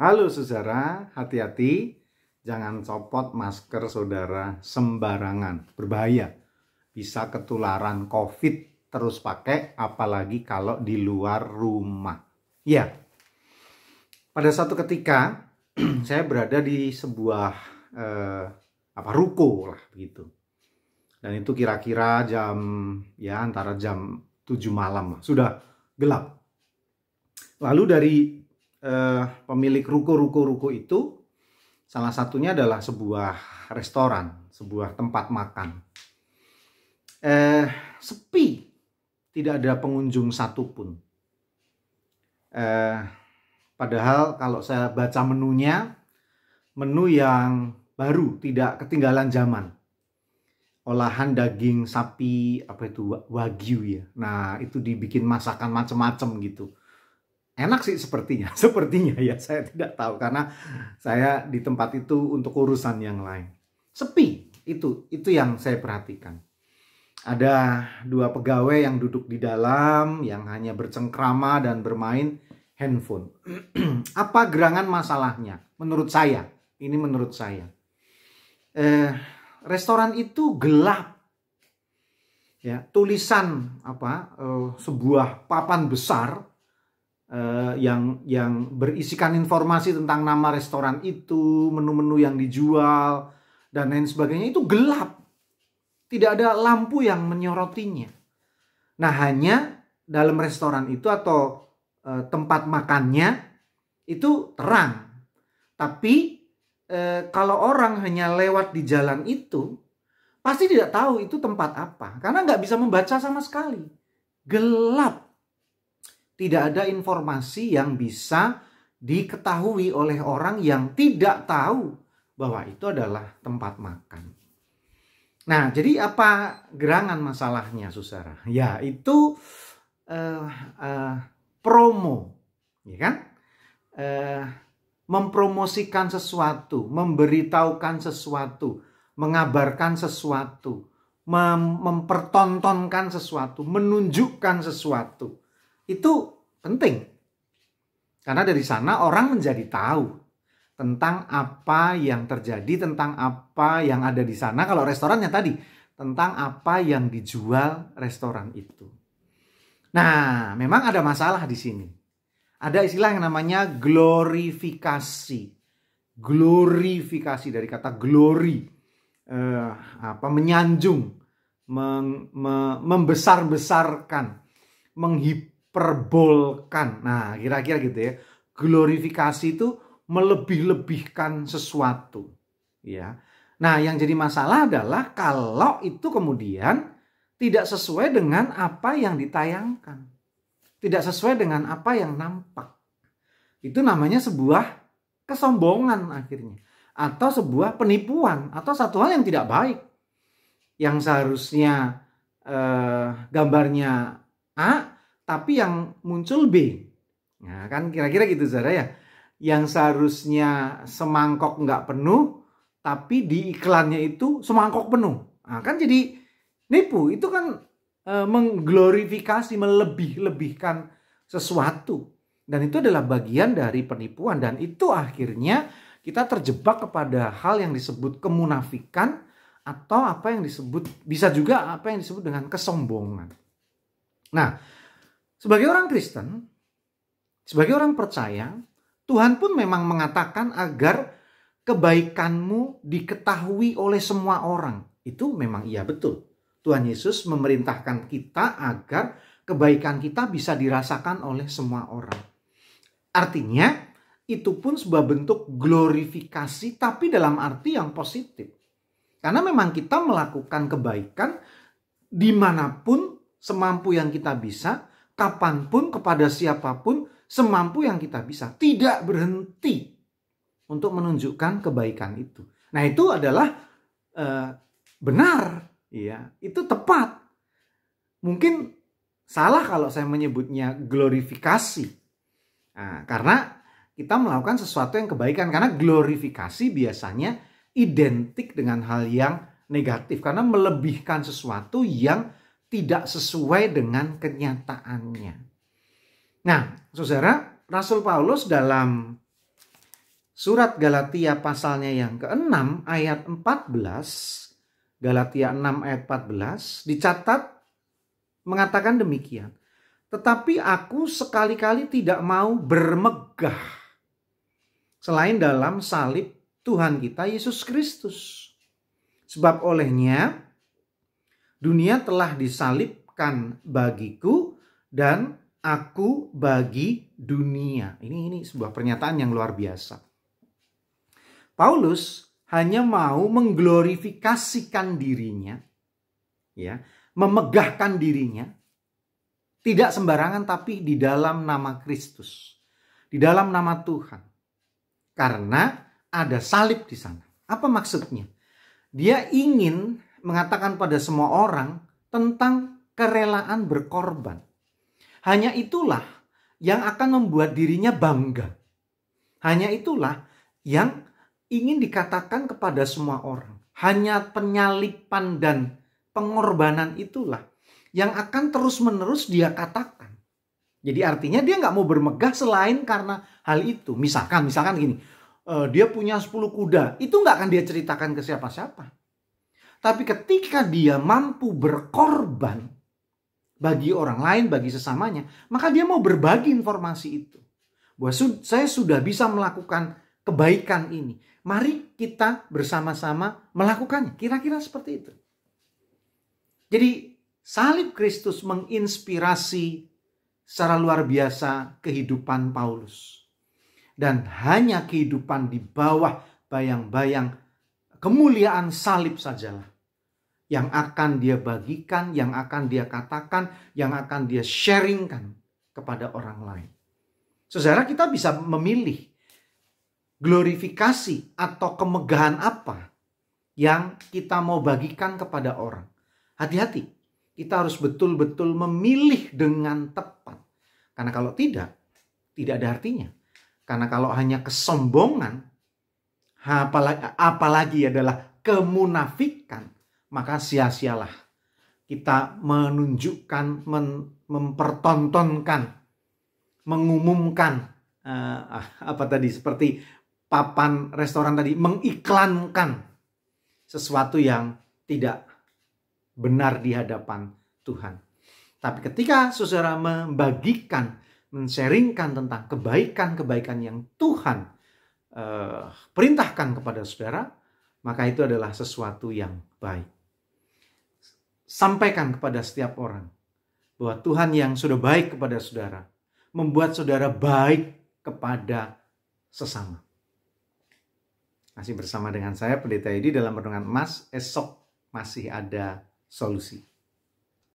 Halo saudara, hati-hati jangan copot masker saudara sembarangan, berbahaya. Bisa ketularan COVID terus pakai apalagi kalau di luar rumah. Ya. Pada satu ketika saya berada di sebuah eh, apa ruko lah begitu. Dan itu kira-kira jam ya antara jam 7 malam lah, sudah gelap. Lalu dari eh, pemilik ruko-ruko-ruko itu salah satunya adalah sebuah restoran, sebuah tempat makan. Eh, sepi, tidak ada pengunjung satupun. Eh, padahal kalau saya baca menunya, menu yang baru, tidak ketinggalan zaman. Olahan daging sapi, apa itu, wagyu ya. Nah, itu dibikin masakan macam-macam gitu enak sih sepertinya sepertinya ya saya tidak tahu karena saya di tempat itu untuk urusan yang lain sepi itu itu yang saya perhatikan ada dua pegawai yang duduk di dalam yang hanya bercengkrama dan bermain handphone. Apa gerangan masalahnya? Menurut saya, ini menurut saya. Eh, restoran itu gelap. Ya, tulisan apa? Eh, sebuah papan besar uh, yang yang berisikan informasi tentang nama restoran itu, menu-menu yang dijual dan lain sebagainya itu gelap. Tidak ada lampu yang menyorotinya. Nah, hanya dalam restoran itu atau uh, tempat makannya itu terang. Tapi E, kalau orang hanya lewat di jalan itu pasti tidak tahu itu tempat apa karena nggak bisa membaca sama sekali. Gelap tidak ada informasi yang bisa diketahui oleh orang yang tidak tahu bahwa itu adalah tempat makan. Nah, jadi apa gerangan masalahnya, Susara? Ya, itu uh, uh, promo, ya kan? Uh, mempromosikan sesuatu, memberitahukan sesuatu, mengabarkan sesuatu, mem mempertontonkan sesuatu, menunjukkan sesuatu. Itu penting. Karena dari sana orang menjadi tahu tentang apa yang terjadi, tentang apa yang ada di sana. Kalau restorannya tadi, tentang apa yang dijual restoran itu. Nah, memang ada masalah di sini. Ada istilah yang namanya glorifikasi. Glorifikasi dari kata glory, eh, apa menyanjung, meng, me, membesar-besarkan, Menghibur perbolkan, Nah, kira-kira gitu ya. Glorifikasi itu melebih-lebihkan sesuatu, ya. Nah, yang jadi masalah adalah kalau itu kemudian tidak sesuai dengan apa yang ditayangkan. Tidak sesuai dengan apa yang nampak. Itu namanya sebuah kesombongan akhirnya. Atau sebuah penipuan. Atau satu hal yang tidak baik. Yang seharusnya eh, gambarnya A tapi yang muncul B. Nah, kan kira-kira gitu Zara ya. Yang seharusnya semangkok nggak penuh, tapi di iklannya itu semangkok penuh. Nah, kan jadi nipu. Itu kan e, mengglorifikasi, melebih-lebihkan sesuatu. Dan itu adalah bagian dari penipuan. Dan itu akhirnya kita terjebak kepada hal yang disebut kemunafikan atau apa yang disebut bisa juga apa yang disebut dengan kesombongan. Nah, sebagai orang Kristen, sebagai orang percaya, Tuhan pun memang mengatakan agar kebaikanmu diketahui oleh semua orang. Itu memang iya betul. Tuhan Yesus memerintahkan kita agar kebaikan kita bisa dirasakan oleh semua orang. Artinya, itu pun sebuah bentuk glorifikasi tapi dalam arti yang positif. Karena memang kita melakukan kebaikan dimanapun semampu yang kita bisa kapanpun, kepada siapapun, semampu yang kita bisa. Tidak berhenti untuk menunjukkan kebaikan itu. Nah itu adalah uh, benar, ya itu tepat. Mungkin salah kalau saya menyebutnya glorifikasi. Nah, karena kita melakukan sesuatu yang kebaikan. Karena glorifikasi biasanya identik dengan hal yang negatif. Karena melebihkan sesuatu yang tidak sesuai dengan kenyataannya. Nah, saudara, Rasul Paulus dalam surat Galatia pasalnya yang ke-6 ayat 14, Galatia 6 ayat 14, dicatat mengatakan demikian. Tetapi aku sekali-kali tidak mau bermegah selain dalam salib Tuhan kita Yesus Kristus. Sebab olehnya dunia telah disalibkan bagiku dan aku bagi dunia. Ini ini sebuah pernyataan yang luar biasa. Paulus hanya mau mengglorifikasikan dirinya ya, memegahkan dirinya tidak sembarangan tapi di dalam nama Kristus, di dalam nama Tuhan. Karena ada salib di sana. Apa maksudnya? Dia ingin mengatakan pada semua orang tentang kerelaan berkorban. Hanya itulah yang akan membuat dirinya bangga. Hanya itulah yang ingin dikatakan kepada semua orang. Hanya penyalipan dan pengorbanan itulah yang akan terus-menerus dia katakan. Jadi artinya dia nggak mau bermegah selain karena hal itu. Misalkan, misalkan gini, eh, dia punya 10 kuda, itu nggak akan dia ceritakan ke siapa-siapa. Tapi ketika dia mampu berkorban bagi orang lain, bagi sesamanya, maka dia mau berbagi informasi itu. Bahwa saya sudah bisa melakukan kebaikan ini. Mari kita bersama-sama melakukannya. Kira-kira seperti itu. Jadi salib Kristus menginspirasi secara luar biasa kehidupan Paulus. Dan hanya kehidupan di bawah bayang-bayang kemuliaan salib sajalah yang akan dia bagikan, yang akan dia katakan, yang akan dia sharingkan kepada orang lain. Saudara kita bisa memilih glorifikasi atau kemegahan apa yang kita mau bagikan kepada orang. Hati-hati, kita harus betul-betul memilih dengan tepat. Karena kalau tidak, tidak ada artinya. Karena kalau hanya kesombongan, apalagi, apalagi adalah kemunafikan, maka sia-sialah kita menunjukkan, men, mempertontonkan, mengumumkan uh, apa tadi seperti papan restoran tadi mengiklankan sesuatu yang tidak benar di hadapan Tuhan. Tapi ketika saudara membagikan, mensharingkan tentang kebaikan-kebaikan yang Tuhan uh, perintahkan kepada saudara, maka itu adalah sesuatu yang baik. Sampaikan kepada setiap orang bahwa Tuhan yang sudah baik kepada saudara membuat saudara baik kepada sesama. Masih bersama dengan saya Pendeta Edi dalam renungan emas esok masih ada solusi.